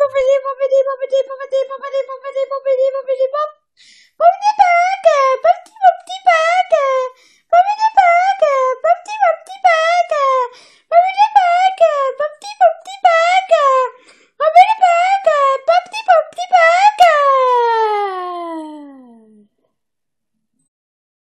popidi, popidi, popidi, popidi, popidi, popidi, popidi, popidi, popidi,